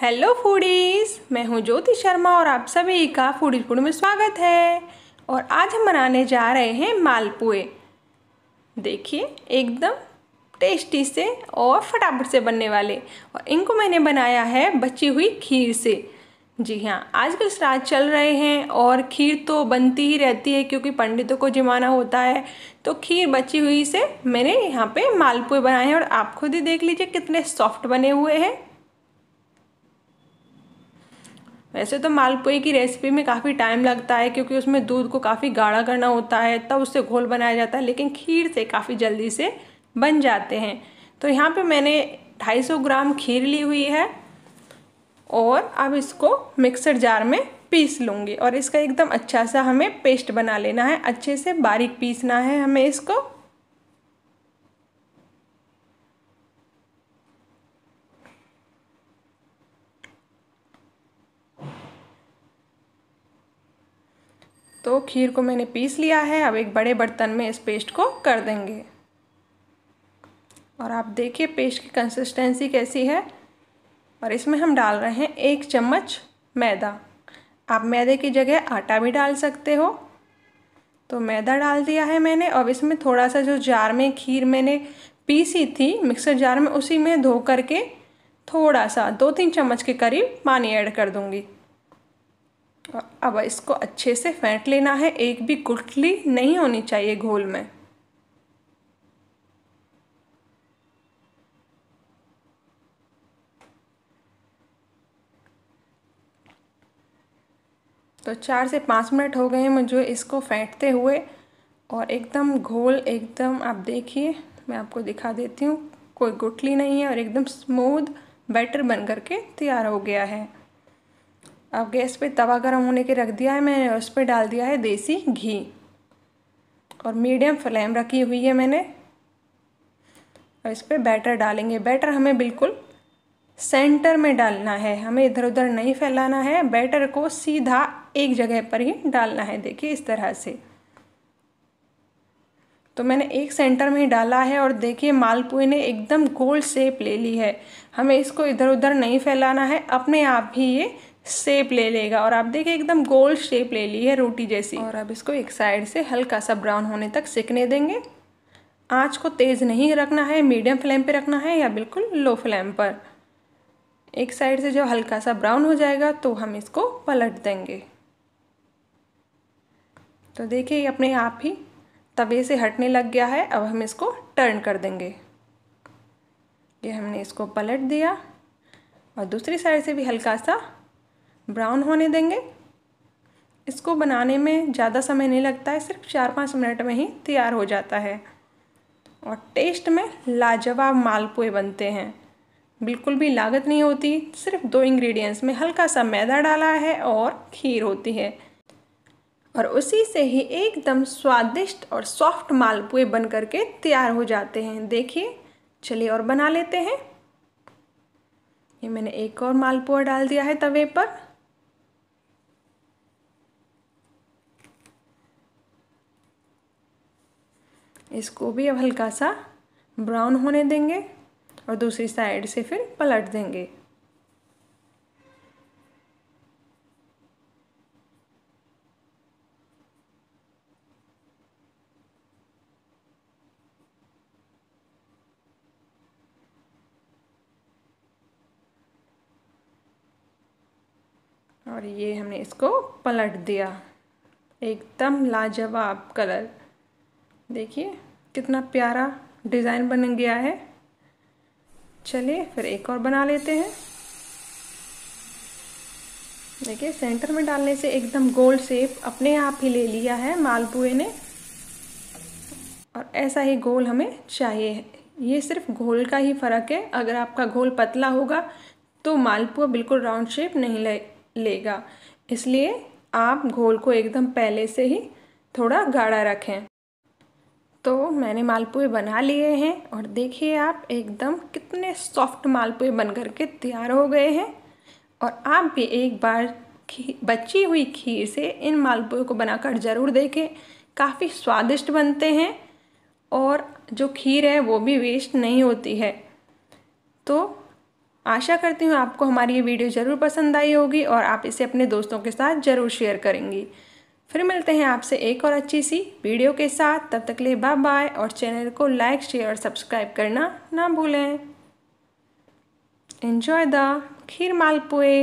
hello foodies मैं हूं ज्योति शर्मा और आप सभी का फूडी फूड में स्वागत है और आज हम बनाने जा रहे हैं मालपुए देखिए एकदम टेस्टी से और फटाफट से बनने वाले और इनको मैंने बनाया है बची हुई खीर से जी हाँ आजकल श्राद्ध चल रहे हैं और खीर तो बनती ही रहती है क्योंकि पंडितों को जमाना होता है तो खीर बची हुई से मैंने यहाँ पे मालपुए बनाए हैं और आप खुद ही देख लीजिए कितने सॉफ्ट बने हुए हैं वैसे तो मालपुए की रेसिपी में काफ़ी टाइम लगता है क्योंकि उसमें दूध को काफ़ी गाढ़ा करना होता है तब उससे घोल बनाया जाता है लेकिन खीर से काफ़ी जल्दी से बन जाते हैं तो यहाँ पे मैंने 250 ग्राम खीर ली हुई है और अब इसको मिक्सर जार में पीस लूँगी और इसका एकदम अच्छा सा हमें पेस्ट बना लेना है अच्छे से बारीक पीसना है हमें इसको तो खीर को मैंने पीस लिया है अब एक बड़े बर्तन में इस पेस्ट को कर देंगे और आप देखिए पेस्ट की कंसिस्टेंसी कैसी है और इसमें हम डाल रहे हैं एक चम्मच मैदा आप मैदे की जगह आटा भी डाल सकते हो तो मैदा डाल दिया है मैंने अब इसमें थोड़ा सा जो जार में खीर मैंने पीसी थी मिक्सर जार में उसी में धो करके थोड़ा सा दो तीन चम्मच के करीब पानी ऐड कर दूंगी अब इसको अच्छे से फेंट लेना है एक भी गुठली नहीं होनी चाहिए घोल में तो चार से पाँच मिनट हो गए हैं मुझे इसको फेंटते हुए और एकदम घोल एकदम आप देखिए मैं आपको दिखा देती हूँ कोई गुठली नहीं है और एकदम स्मूद बैटर बन करके तैयार हो गया है अब गैस पे तवा गर्म होने के रख दिया है मैंने उस पर डाल दिया है देसी घी और मीडियम फ्लेम रखी हुई है मैंने अब इस पर बैटर डालेंगे बैटर हमें बिल्कुल सेंटर में डालना है हमें इधर उधर नहीं फैलाना है बैटर को सीधा एक जगह पर ही डालना है देखिए इस तरह से तो मैंने एक सेंटर में ही डाला है और देखिए मालपुए ने एकदम गोल शेप ले ली है हमें इसको इधर उधर नहीं फैलाना है अपने आप ही ये शेप ले लेगा और आप देखिए एकदम गोल शेप ले ली है रोटी जैसी और अब इसको एक साइड से हल्का सा ब्राउन होने तक सिकने देंगे आँच को तेज़ नहीं रखना है मीडियम फ्लेम पर रखना है या बिल्कुल लो फ्लेम पर एक साइड से जब हल्का सा ब्राउन हो जाएगा तो हम इसको पलट देंगे तो देखिए अपने आप ही तवे से हटने लग गया है अब हम इसको टर्न कर देंगे ये हमने इसको पलट दिया और दूसरी साइड से भी हल्का सा ब्राउन होने देंगे इसको बनाने में ज़्यादा समय नहीं लगता है सिर्फ चार पाँच मिनट में ही तैयार हो जाता है और टेस्ट में लाजवाब मालपुए बनते हैं बिल्कुल भी लागत नहीं होती सिर्फ दो इंग्रेडिएंट्स में हल्का सा मैदा डाला है और खीर होती है और उसी से ही एकदम स्वादिष्ट और सॉफ्ट मालपुए बन करके तैयार हो जाते हैं देखिए चलिए और बना लेते हैं ये मैंने एक और मालपुआ डाल दिया है तवे पर इसको भी अब हल्का सा ब्राउन होने देंगे और दूसरी साइड से फिर पलट देंगे और ये हमने इसको पलट दिया एकदम लाजवाब कलर देखिए कितना प्यारा डिज़ाइन बन गया है चलिए फिर एक और बना लेते हैं देखिए सेंटर में डालने से एकदम गोल शेप अपने आप ही ले लिया है मालपुए ने और ऐसा ही गोल हमें चाहिए ये सिर्फ घोल का ही फ़र्क है अगर आपका घोल पतला होगा तो मालपुआ बिल्कुल राउंड शेप नहीं ले लेगा इसलिए आप घोल को एकदम पहले से ही थोड़ा गाढ़ा रखें तो मैंने मालपुए बना लिए हैं और देखिए आप एकदम कितने सॉफ्ट मालपुए बन कर के तैयार हो गए हैं और आप भी एक बार बची हुई खीर से इन मालपुए को बनाकर ज़रूर देखें काफ़ी स्वादिष्ट बनते हैं और जो खीर है वो भी वेस्ट नहीं होती है तो आशा करती हूँ आपको हमारी ये वीडियो ज़रूर पसंद आई होगी और आप इसे अपने दोस्तों के साथ ज़रूर शेयर करेंगी फिर मिलते हैं आपसे एक और अच्छी सी वीडियो के साथ तब तक लिए बाय बाय और चैनल को लाइक शेयर और सब्सक्राइब करना ना भूलें इन्जॉय द खीर मालपुए